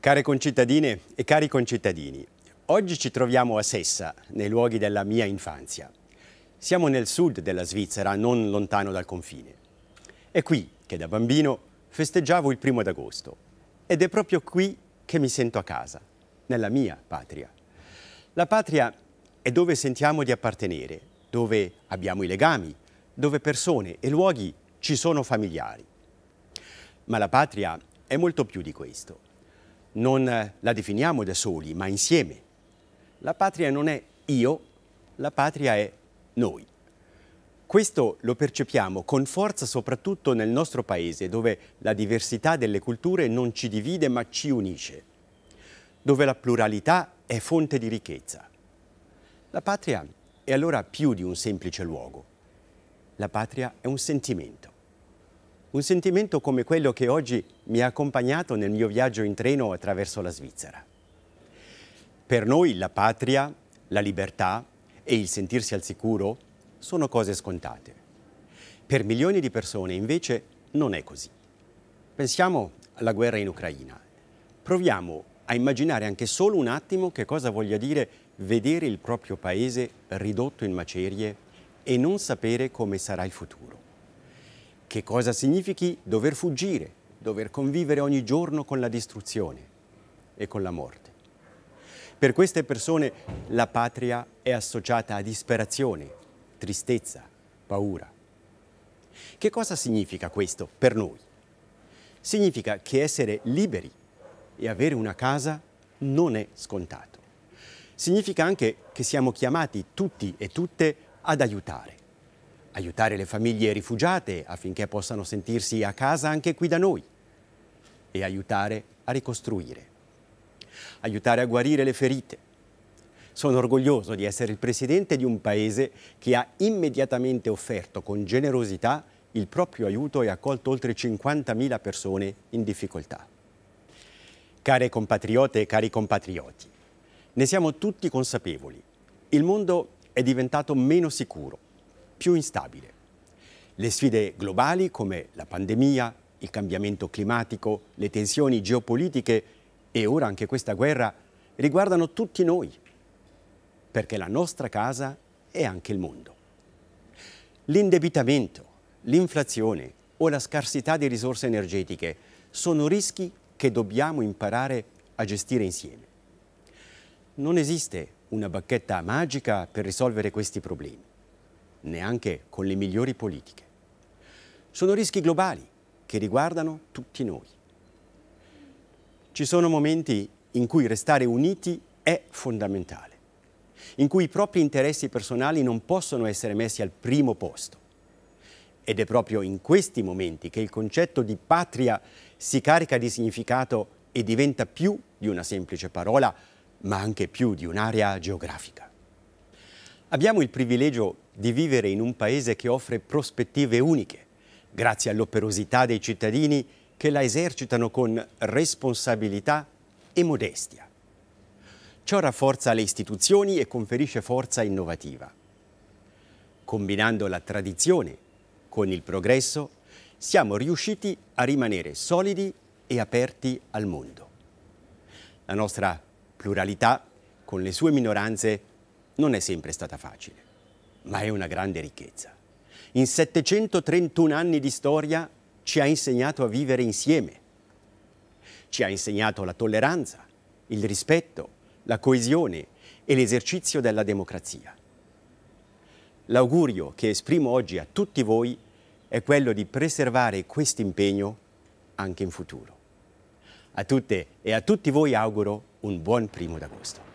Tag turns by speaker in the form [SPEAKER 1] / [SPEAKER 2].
[SPEAKER 1] Care concittadine e cari concittadini, oggi ci troviamo a Sessa, nei luoghi della mia infanzia. Siamo nel sud della Svizzera, non lontano dal confine. È qui che da bambino festeggiavo il primo d'agosto ed è proprio qui che mi sento a casa, nella mia patria. La patria è dove sentiamo di appartenere, dove abbiamo i legami, dove persone e luoghi ci sono familiari. Ma la patria è molto più di questo non la definiamo da soli, ma insieme. La patria non è io, la patria è noi. Questo lo percepiamo con forza soprattutto nel nostro paese, dove la diversità delle culture non ci divide ma ci unisce, dove la pluralità è fonte di ricchezza. La patria è allora più di un semplice luogo. La patria è un sentimento. Un sentimento come quello che oggi mi ha accompagnato nel mio viaggio in treno attraverso la Svizzera. Per noi la patria, la libertà e il sentirsi al sicuro sono cose scontate. Per milioni di persone invece non è così. Pensiamo alla guerra in Ucraina. Proviamo a immaginare anche solo un attimo che cosa voglia dire vedere il proprio paese ridotto in macerie e non sapere come sarà il futuro che cosa significhi dover fuggire, dover convivere ogni giorno con la distruzione e con la morte. Per queste persone la patria è associata a disperazione, tristezza, paura. Che cosa significa questo per noi? Significa che essere liberi e avere una casa non è scontato. Significa anche che siamo chiamati tutti e tutte ad aiutare aiutare le famiglie rifugiate affinché possano sentirsi a casa anche qui da noi e aiutare a ricostruire, aiutare a guarire le ferite. Sono orgoglioso di essere il presidente di un paese che ha immediatamente offerto con generosità il proprio aiuto e accolto oltre 50.000 persone in difficoltà. Care compatriote e cari compatrioti, ne siamo tutti consapevoli. Il mondo è diventato meno sicuro più instabile. Le sfide globali come la pandemia, il cambiamento climatico, le tensioni geopolitiche e ora anche questa guerra riguardano tutti noi, perché la nostra casa è anche il mondo. L'indebitamento, l'inflazione o la scarsità di risorse energetiche sono rischi che dobbiamo imparare a gestire insieme. Non esiste una bacchetta magica per risolvere questi problemi neanche con le migliori politiche. Sono rischi globali che riguardano tutti noi. Ci sono momenti in cui restare uniti è fondamentale, in cui i propri interessi personali non possono essere messi al primo posto. Ed è proprio in questi momenti che il concetto di patria si carica di significato e diventa più di una semplice parola, ma anche più di un'area geografica. Abbiamo il privilegio di vivere in un paese che offre prospettive uniche, grazie all'operosità dei cittadini che la esercitano con responsabilità e modestia. Ciò rafforza le istituzioni e conferisce forza innovativa. Combinando la tradizione con il progresso, siamo riusciti a rimanere solidi e aperti al mondo. La nostra pluralità, con le sue minoranze, non è sempre stata facile ma è una grande ricchezza. In 731 anni di storia ci ha insegnato a vivere insieme. Ci ha insegnato la tolleranza, il rispetto, la coesione e l'esercizio della democrazia. L'augurio che esprimo oggi a tutti voi è quello di preservare questo impegno anche in futuro. A tutte e a tutti voi auguro un buon primo d'agosto.